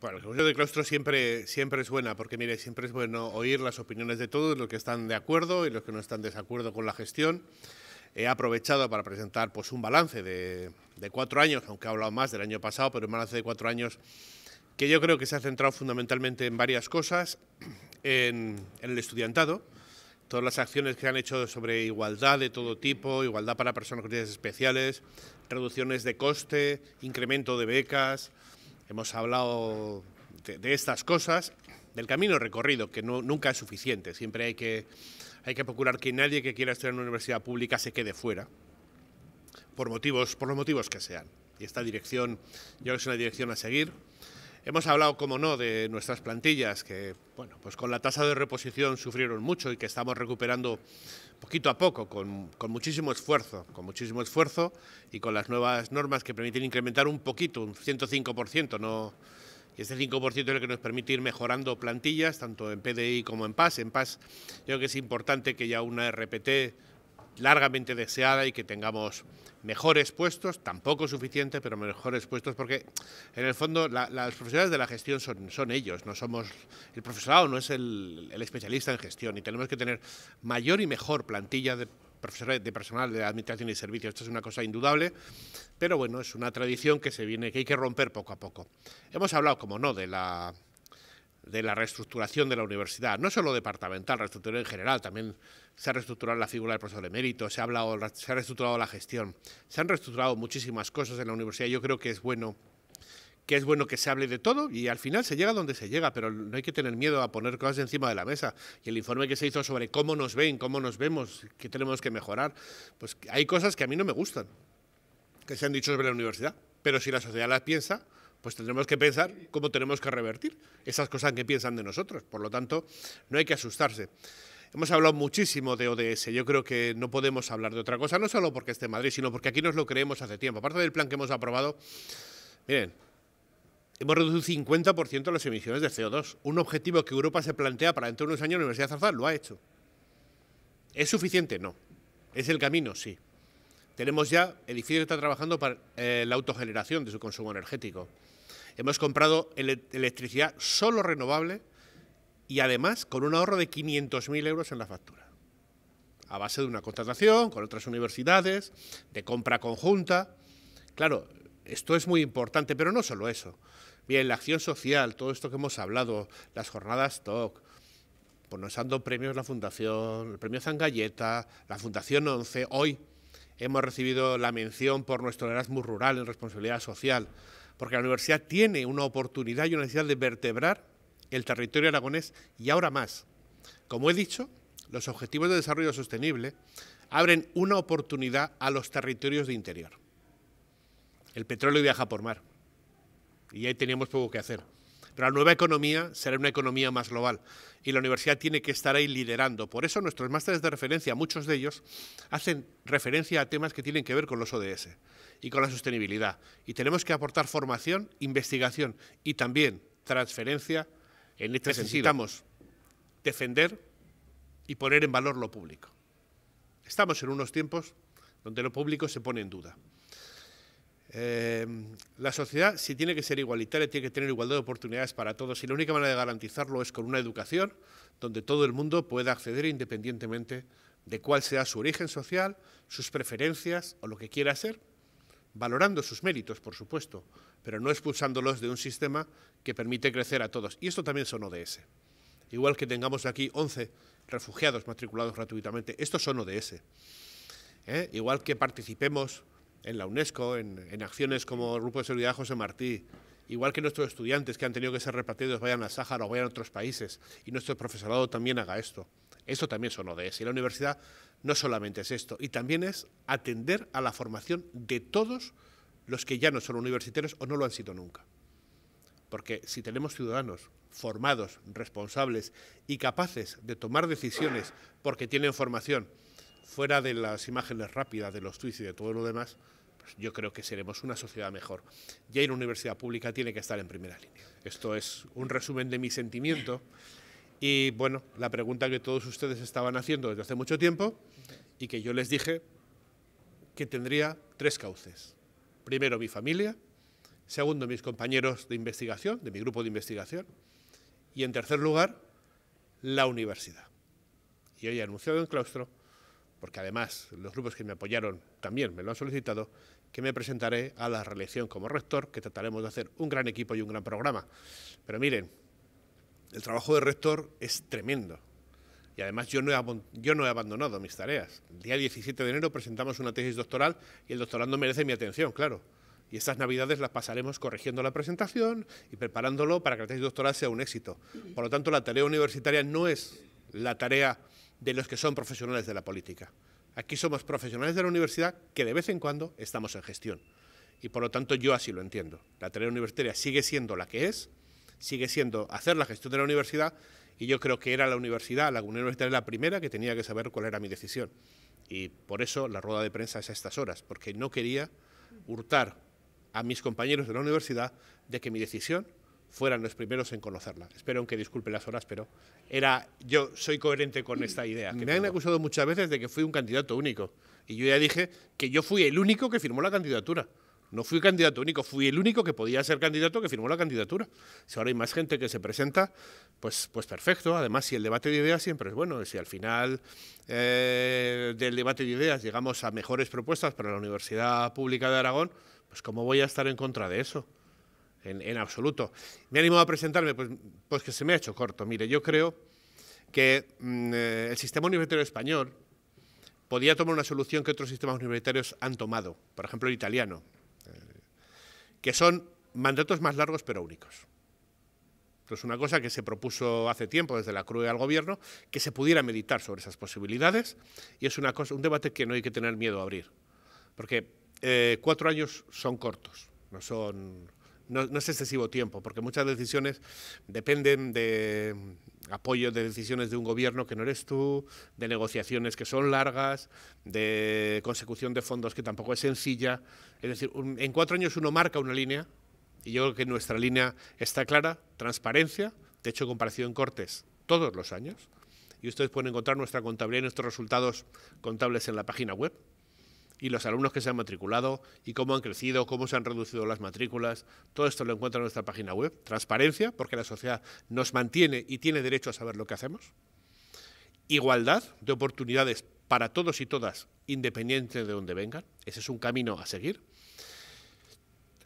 Bueno, el Consejo de Claustro siempre, siempre buena, porque mire, siempre es bueno oír las opiniones de todos, los que están de acuerdo y los que no están de desacuerdo con la gestión. He aprovechado para presentar pues, un balance de, de cuatro años, aunque he hablado más del año pasado, pero un balance de cuatro años que yo creo que se ha centrado fundamentalmente en varias cosas, en, en el estudiantado, todas las acciones que han hecho sobre igualdad de todo tipo, igualdad para personas con necesidades especiales, reducciones de coste, incremento de becas, Hemos hablado de, estas cosas, del camino recorrido, que nunca es suficiente. Siempre hay que, hay que procurar que nadie que quiera estudiar en una universidad pública se quede fuera, por, motivos, por los motivos que sean. Y esta dirección, yo creo que es una dirección a seguir. Hemos hablado, como no, de nuestras plantillas que, bueno, pues con la tasa de reposición sufrieron mucho y que estamos recuperando poquito a poco, con, con, muchísimo esfuerzo, con muchísimo esfuerzo y con las nuevas normas que permiten incrementar un poquito, un 105%, no y este 5% es el que nos permite ir mejorando plantillas, tanto en PDI como en PAS. En PAS yo creo que es importante que ya una RPT largamente deseada y que tengamos mejores puestos, tampoco suficiente, pero mejores puestos, porque en el fondo las profesionales de la gestión son, son ellos, no somos el profesorado, no es el, especialista en gestión y tenemos que tener mayor y mejor plantilla de de personal de administración y servicios. Esto es una cosa indudable, pero bueno, es una tradición que se viene, que hay que romper poco a poco. Hemos hablado, como no, de la de la reestructuración de la universidad, no solo departamental, reestructuración en general, también se ha reestructurado la figura del profesor de se ha, hablado, se ha reestructurado la gestión, se han reestructurado muchísimas cosas en la universidad. Yo creo que es bueno que es bueno que se hable de todo y al final se llega donde se llega, pero no hay que tener miedo a poner cosas encima de la mesa. Y el informe que se hizo sobre cómo nos ven, cómo nos vemos, qué tenemos que mejorar, pues hay cosas que a mí no me gustan, que se han dicho sobre la universidad, pero si la sociedad las piensa, pues tendremos que pensar cómo tenemos que revertir esas cosas que piensan de nosotros. Por lo tanto, no hay que asustarse. Hemos hablado muchísimo de ODS. Yo creo que no podemos hablar de otra cosa, no solo porque esté en Madrid, sino porque aquí nos lo creemos hace tiempo. Aparte del plan que hemos aprobado, miren, hemos reducido un 50% las emisiones de CO2. Un objetivo que Europa se plantea para dentro de unos años la Universidad de lo ha hecho. ¿Es suficiente? No. ¿Es el camino? Sí. Tenemos ya edificios que están trabajando para eh, la autogeneración de su consumo energético. Hemos comprado electricidad solo renovable y además con un ahorro de 500.000 euros en la factura. A base de una contratación con otras universidades, de compra conjunta. Claro, esto es muy importante, pero no solo eso. Bien, la acción social, todo esto que hemos hablado, las jornadas TOC, pues nos han dado premios la Fundación, el Premio Zangalleta, la Fundación 11. Hoy hemos recibido la mención por nuestro Erasmus Rural en Responsabilidad Social porque la universidad tiene una oportunidad y una necesidad de vertebrar el territorio aragonés y ahora más. Como he dicho, los Objetivos de Desarrollo Sostenible abren una oportunidad a los territorios de interior. El petróleo viaja por mar y ahí teníamos poco que hacer. Pero la nueva economía será una economía más global y la universidad tiene que estar ahí liderando. Por eso nuestros másteres de referencia, muchos de ellos, hacen referencia a temas que tienen que ver con los ODS y con la sostenibilidad. Y tenemos que aportar formación, investigación y también transferencia. En este Necesitamos defender y poner en valor lo público. Estamos en unos tiempos donde lo público se pone en duda. Eh, la sociedad, si tiene que ser igualitaria, tiene que tener igualdad de oportunidades para todos y la única manera de garantizarlo es con una educación donde todo el mundo pueda acceder independientemente de cuál sea su origen social, sus preferencias o lo que quiera hacer, valorando sus méritos, por supuesto, pero no expulsándolos de un sistema que permite crecer a todos. Y esto también son ODS. Igual que tengamos aquí 11 refugiados matriculados gratuitamente, estos son ODS. ¿Eh? Igual que participemos en la UNESCO, en, acciones como el Grupo de Seguridad José Martí, igual que nuestros estudiantes que han tenido que ser repartidos vayan a Sáhara o vayan a otros países, y nuestro profesorado también haga esto. Esto también son ODS. Y la universidad no solamente es esto, y también es atender a la formación de todos los que ya no son universitarios o no lo han sido nunca. Porque si tenemos ciudadanos formados, responsables y capaces de tomar decisiones porque tienen formación, fuera de las imágenes rápidas, de los tweets y de todo lo demás, pues yo creo que seremos una sociedad mejor. Y una universidad pública tiene que estar en primera línea. Esto es un resumen de mi sentimiento. Y bueno, la pregunta que todos ustedes estaban haciendo desde hace mucho tiempo y que yo les dije que tendría tres cauces. Primero, mi familia. Segundo, mis compañeros de investigación, de mi grupo de investigación. Y en tercer lugar, la universidad. Y hoy he anunciado en claustro porque además los grupos que me apoyaron también me lo han solicitado, que me presentaré a la reelección como rector, que trataremos de hacer un gran equipo y un gran programa. Pero miren, el trabajo de rector es tremendo. Y además yo no, he, abandonado mis tareas. El día 17 de enero presentamos una tesis doctoral y el doctorando merece mi atención, claro. Y estas navidades las pasaremos corrigiendo la presentación y preparándolo para que la tesis doctoral sea un éxito. Por lo tanto, la tarea universitaria no es la tarea de los que son profesionales de la política. Aquí somos profesionales de la universidad que de vez en cuando estamos en gestión. Y por lo tanto yo así lo entiendo. La tarea universitaria sigue siendo la que es, sigue siendo hacer la gestión de la universidad y yo creo que era la universidad, la universidad era la primera que tenía que saber cuál era mi decisión. Y por eso la rueda de prensa es a estas horas, porque no quería hurtar a mis compañeros de la universidad de que mi decisión fueran los primeros en conocerla. Espero que disculpe las horas, pero era yo soy coherente con esta idea. me han acusado muchas veces de que fui un candidato único. Y yo ya dije que yo fui el único que firmó la candidatura. No fui candidato único, fui el único que podía ser candidato que firmó la candidatura. Si ahora hay más gente que se presenta, pues, pues perfecto. Además, si el debate de ideas siempre es bueno, si al final eh, del debate de ideas llegamos a mejores propuestas para la Universidad Pública de Aragón, pues ¿cómo voy a estar en contra de eso? en, absoluto. ¿Me animo a presentarme? Pues, pues, que se me ha hecho corto. Mire, yo creo que mm, eh, el sistema universitario español podía tomar una solución que otros sistemas universitarios han tomado, por ejemplo el italiano, eh, que son mandatos más largos pero únicos. Es una cosa que se propuso hace tiempo desde la cruz al Gobierno, que se pudiera meditar sobre esas posibilidades, y es una cosa, un debate que no hay que tener miedo a abrir, porque eh, cuatro años son cortos, no son no, es excesivo tiempo, porque muchas decisiones dependen de mm, apoyo de decisiones de un gobierno que no eres tú, de negociaciones que son largas, de consecución de fondos que tampoco es sencilla. Es decir, en cuatro años uno marca una línea, y yo creo que nuestra línea está clara, transparencia, de hecho comparación cortes todos los años, y ustedes pueden encontrar nuestra contabilidad y nuestros resultados contables en la página web, y los alumnos que se han matriculado y cómo han crecido, cómo se han reducido las matrículas. Todo esto lo encuentran en nuestra página web. Transparencia, porque la sociedad nos mantiene y tiene derecho a saber lo que hacemos. Igualdad de oportunidades para todos y todas, independiente de donde vengan. Ese es un camino a seguir.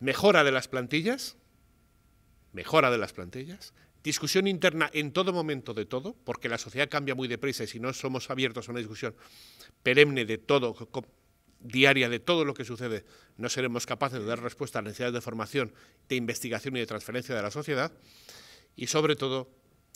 Mejora de las plantillas. Mejora de las plantillas. Discusión interna en todo momento de todo, porque la sociedad cambia muy deprisa y si no somos abiertos a una discusión perenne de todo, diaria de todo lo que sucede no seremos capaces de dar respuesta a las necesidades de formación, de investigación y de transferencia de la sociedad y sobre todo,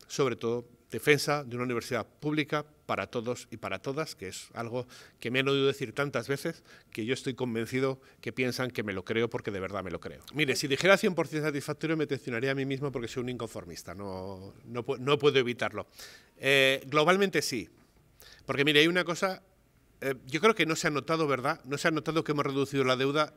sobre todo, defensa de una universidad pública para todos y para todas, que es algo que me han oído decir tantas veces que yo estoy convencido que piensan que me lo creo porque de verdad me lo creo. Mire, si dijera 100% satisfactorio me tensionaría a mí mismo porque soy un inconformista, no, no, puedo evitarlo. Eh, globalmente sí, porque mire, hay una cosa eh, yo creo que no se ha notado, ¿verdad? No se ha notado que hemos reducido la deuda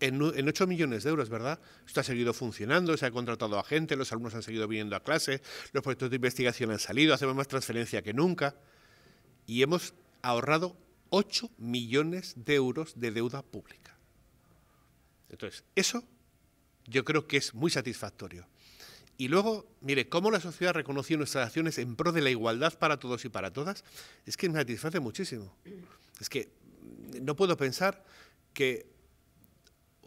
en, 8 millones de euros, ¿verdad? Esto ha seguido funcionando, se ha contratado a gente, los alumnos han seguido viniendo a clases, los proyectos de investigación han salido, hacemos más transferencia que nunca y hemos ahorrado 8 millones de euros de deuda pública. Entonces, eso yo creo que es muy satisfactorio. Y luego, mire, cómo la sociedad reconoció nuestras acciones en pro de la igualdad para todos y para todas, es que me satisface muchísimo. Es que mm, no puedo pensar que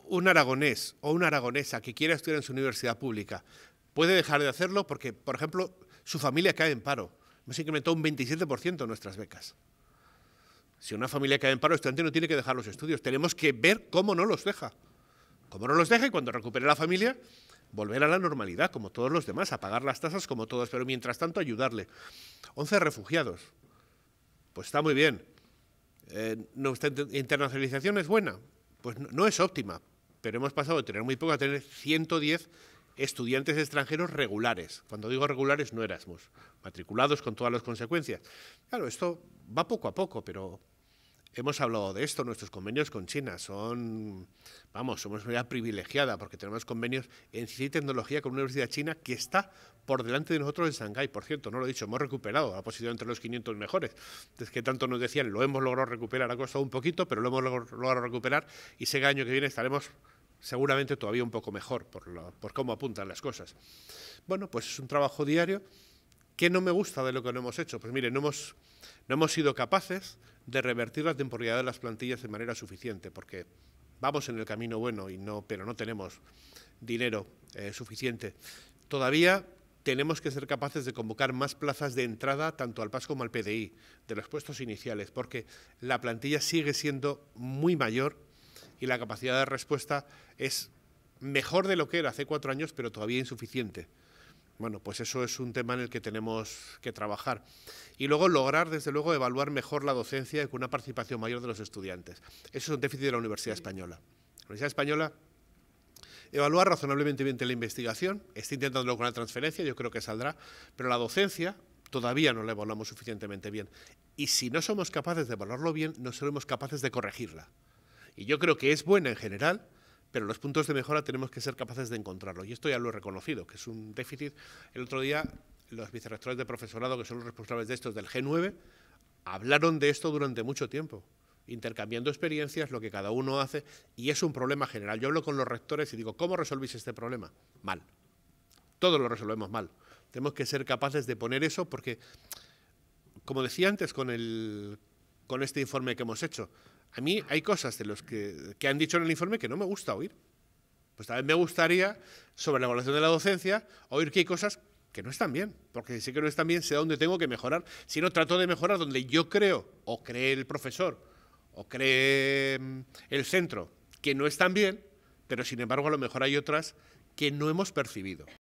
un aragonés o una aragonesa que quiera estudiar en su universidad pública puede dejar de hacerlo porque, por ejemplo, su familia cae en paro. Hemos incrementado un 27% nuestras becas. Si una familia cae en paro, el estudiante no tiene que dejar los estudios. Tenemos que ver cómo no los deja. Cómo no los deja y cuando recupere la familia, volver a la normalidad, como todos los demás, a pagar las tasas como todos, pero mientras tanto ayudarle. 11 refugiados. Pues está muy bien. Eh, ¿Nuestra internacionalización es buena? Pues no, es óptima, pero hemos pasado de tener muy poco a tener 110 estudiantes extranjeros regulares. Cuando digo regulares no Erasmus, matriculados con todas las consecuencias. Claro, esto va poco a poco, pero Hemos hablado de esto, nuestros convenios con China son, vamos, somos una privilegiada porque tenemos convenios en ciencia y tecnología con una universidad china que está por delante de nosotros en Shanghái, por cierto, no lo he dicho, hemos recuperado ...ha posición entre los 500 mejores. Es que tanto nos decían, lo hemos logrado recuperar, ha costado un poquito, pero lo hemos logrado recuperar y ese año que viene estaremos seguramente todavía un poco mejor por, cómo apuntan las cosas. Bueno, pues es un trabajo diario. ¿Qué no me gusta de lo que no hemos hecho? Pues mire, no hemos, no hemos sido capaces de revertir la temporalidad de las plantillas de manera suficiente, porque vamos en el camino bueno, y no, pero no tenemos dinero eh, suficiente. Todavía tenemos que ser capaces de convocar más plazas de entrada tanto al PAS como al PDI, de los puestos iniciales, porque la plantilla sigue siendo muy mayor y la capacidad de respuesta es mejor de lo que era hace cuatro años, pero todavía insuficiente. Bueno, pues eso es un tema en el que tenemos que trabajar. Y luego lograr, desde luego, evaluar mejor la docencia con una participación mayor de los estudiantes. Eso es un déficit de la Universidad Española. La Universidad Española evaluar razonablemente bien la investigación, está intentándolo con la transferencia, yo creo que saldrá, pero la docencia todavía no la evaluamos suficientemente bien. Y si no somos capaces de evaluarlo bien, no seremos capaces de corregirla. Y yo creo que es buena en general, pero los puntos de mejora tenemos que ser capaces de encontrarlos. Y esto ya lo he reconocido, que es un déficit. El otro día los vicerrectores de profesorado, que son los responsables de estos del G9, hablaron de esto durante mucho tiempo, intercambiando experiencias, lo que cada uno hace, y es un problema general. Yo hablo con los rectores y digo, ¿cómo resolvís este problema? Mal. Todos lo resolvemos mal. Tenemos que ser capaces de poner eso porque, como decía antes con el con este informe que hemos hecho. A mí hay cosas de los que, han dicho en el informe que no me gusta oír. Pues vez me gustaría, sobre la evaluación de la docencia, oír que hay cosas que no están bien, porque si sé que no están bien, sé dónde tengo que mejorar. Si no, trato de mejorar donde yo creo, o cree el profesor, o cree mm, el centro, que no están bien, pero sin embargo a lo mejor hay otras que no hemos percibido.